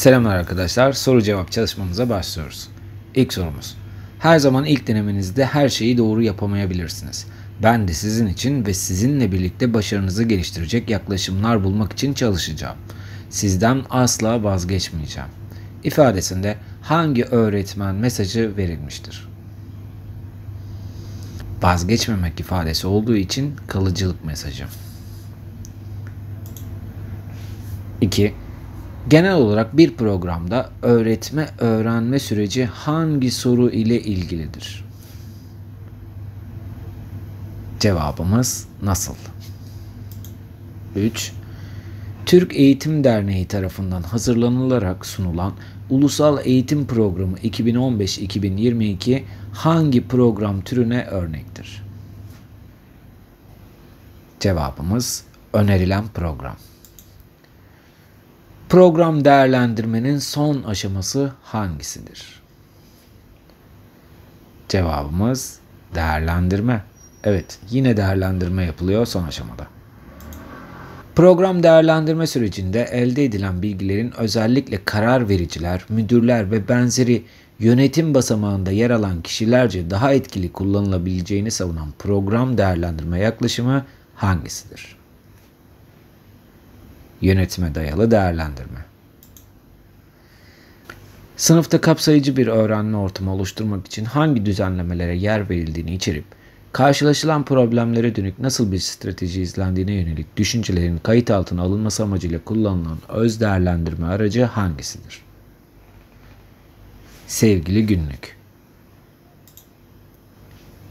Selamlar arkadaşlar. Soru cevap çalışmamıza başlıyoruz. İlk sorumuz. Her zaman ilk denemenizde her şeyi doğru yapamayabilirsiniz. Ben de sizin için ve sizinle birlikte başarınızı geliştirecek yaklaşımlar bulmak için çalışacağım. Sizden asla vazgeçmeyeceğim. İfadesinde hangi öğretmen mesajı verilmiştir? Vazgeçmemek ifadesi olduğu için kalıcılık mesajı. 2. Genel olarak bir programda öğretme öğrenme süreci hangi soru ile ilgilidir? Cevabımız nasıl? 3. Türk Eğitim Derneği tarafından hazırlanılarak sunulan Ulusal Eğitim Programı 2015-2022 hangi program türüne örnektir? Cevabımız önerilen program. Program değerlendirmenin son aşaması hangisidir? Cevabımız değerlendirme. Evet, yine değerlendirme yapılıyor son aşamada. Program değerlendirme sürecinde elde edilen bilgilerin özellikle karar vericiler, müdürler ve benzeri yönetim basamağında yer alan kişilerce daha etkili kullanılabileceğini savunan program değerlendirme yaklaşımı hangisidir? Yönetime dayalı değerlendirme. Sınıfta kapsayıcı bir öğrenme ortamı oluşturmak için hangi düzenlemelere yer verildiğini içerip karşılaşılan problemlere dönük nasıl bir strateji izlendiğine yönelik düşüncelerin kayıt altına alınması amacıyla kullanılan öz değerlendirme aracı hangisidir? Sevgili günlük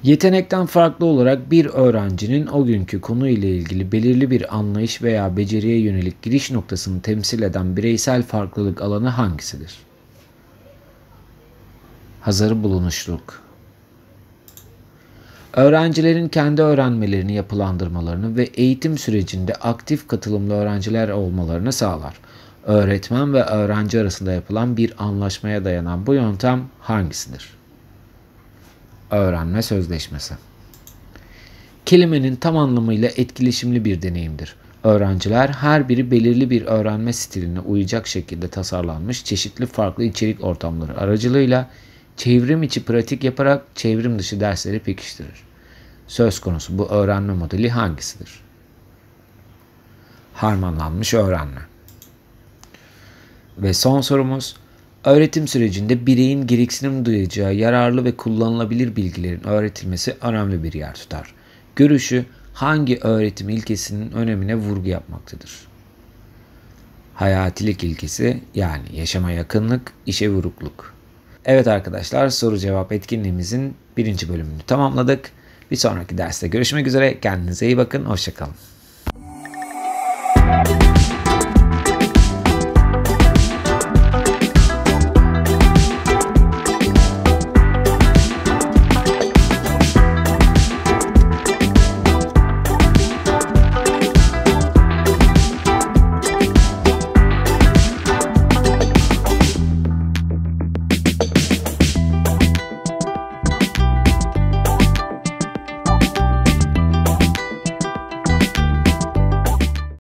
Yetenekten farklı olarak bir öğrencinin o günkü konu ile ilgili belirli bir anlayış veya beceriye yönelik giriş noktasını temsil eden bireysel farklılık alanı hangisidir? Hazır bulunuşluk. Öğrencilerin kendi öğrenmelerini yapılandırmalarını ve eğitim sürecinde aktif katılımlı öğrenciler olmalarını sağlar. Öğretmen ve öğrenci arasında yapılan bir anlaşmaya dayanan bu yöntem hangisidir? Öğrenme sözleşmesi. Kelimenin tam anlamıyla etkileşimli bir deneyimdir. Öğrenciler her biri belirli bir öğrenme stiline uyacak şekilde tasarlanmış çeşitli farklı içerik ortamları aracılığıyla çevrim içi pratik yaparak çevrim dışı dersleri pekiştirir. Söz konusu bu öğrenme modeli hangisidir? Harmanlanmış öğrenme. Ve son sorumuz Öğretim sürecinde bireyin gereksinim duyacağı yararlı ve kullanılabilir bilgilerin öğretilmesi önemli bir yer tutar. Görüşü hangi öğretim ilkesinin önemine vurgu yapmaktadır. Hayatilik ilkesi yani yaşama yakınlık, işe vurukluk. Evet arkadaşlar soru cevap etkinliğimizin birinci bölümünü tamamladık. Bir sonraki derste görüşmek üzere. Kendinize iyi bakın. Hoşçakalın.